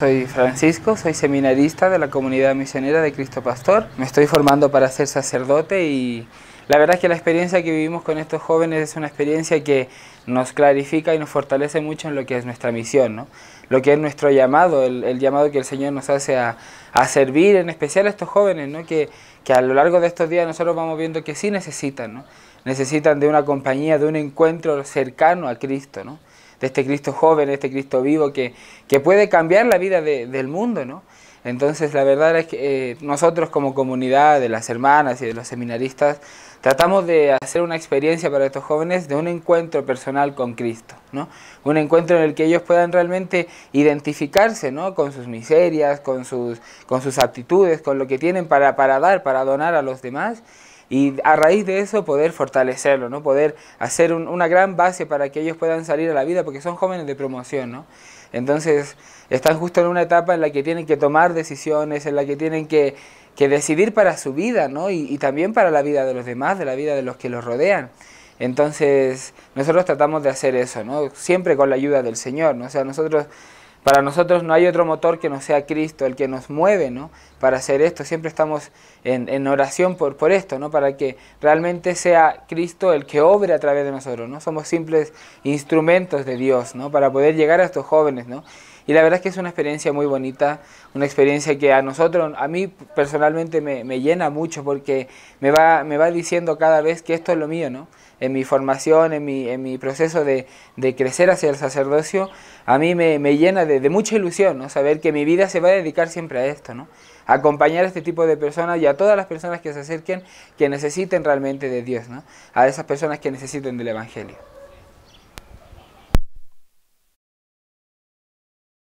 Soy Francisco, soy seminarista de la comunidad misionera de Cristo Pastor. Me estoy formando para ser sacerdote y la verdad es que la experiencia que vivimos con estos jóvenes es una experiencia que nos clarifica y nos fortalece mucho en lo que es nuestra misión, ¿no? lo que es nuestro llamado, el, llamado que el Señor nos hace a, servir, en especial a estos jóvenes, ¿no? que, que a lo largo de estos días nosotros vamos viendo que sí necesitan, ¿no? necesitan de una compañía, de un encuentro cercano a Cristo. ¿no? este Cristo joven, este Cristo vivo que, que puede cambiar la vida del mundo, ¿no? Entonces la verdad es que eh, nosotros como comunidad de las hermanas y de los seminaristas tratamos de hacer una experiencia para estos jóvenes de un encuentro personal con Cristo, ¿no? Un encuentro en el que ellos puedan realmente identificarse, ¿no? Con sus miserias, con sus, con sus aptitudes, con lo que tienen para, para dar, para donar a los demás y a raíz de eso poder fortalecerlo, ¿no? poder hacer una gran base para que ellos puedan salir a la vida porque son jóvenes de promoción. ¿no? Entonces están justo en una etapa en la que tienen que tomar decisiones, en la que tienen que, que decidir para su vida ¿no? y, también para la vida de los demás, de la vida de los que los rodean. Entonces nosotros tratamos de hacer eso, ¿no? siempre con la ayuda del Señor. ¿no? O sea, nosotros para nosotros no hay otro motor que no sea Cristo, el que nos mueve, ¿no? Para hacer esto, siempre estamos en, oración por, por esto, ¿no? Para que realmente sea Cristo el que obre a través de nosotros, ¿no? Somos simples instrumentos de Dios, ¿no? Para poder llegar a estos jóvenes, ¿no? Y la verdad es que es una experiencia muy bonita, una experiencia que a nosotros, a mí personalmente me, llena mucho porque me va, me va diciendo cada vez que esto es lo mío, ¿no? en mi formación, en mi, en mi proceso de, crecer hacia el sacerdocio, a mí me, llena de, mucha ilusión, ¿no? Saber que mi vida se va a dedicar siempre a esto, ¿no? A acompañar a este tipo de personas y a todas las personas que se acerquen, que necesiten realmente de Dios, ¿no? A esas personas que necesiten del Evangelio.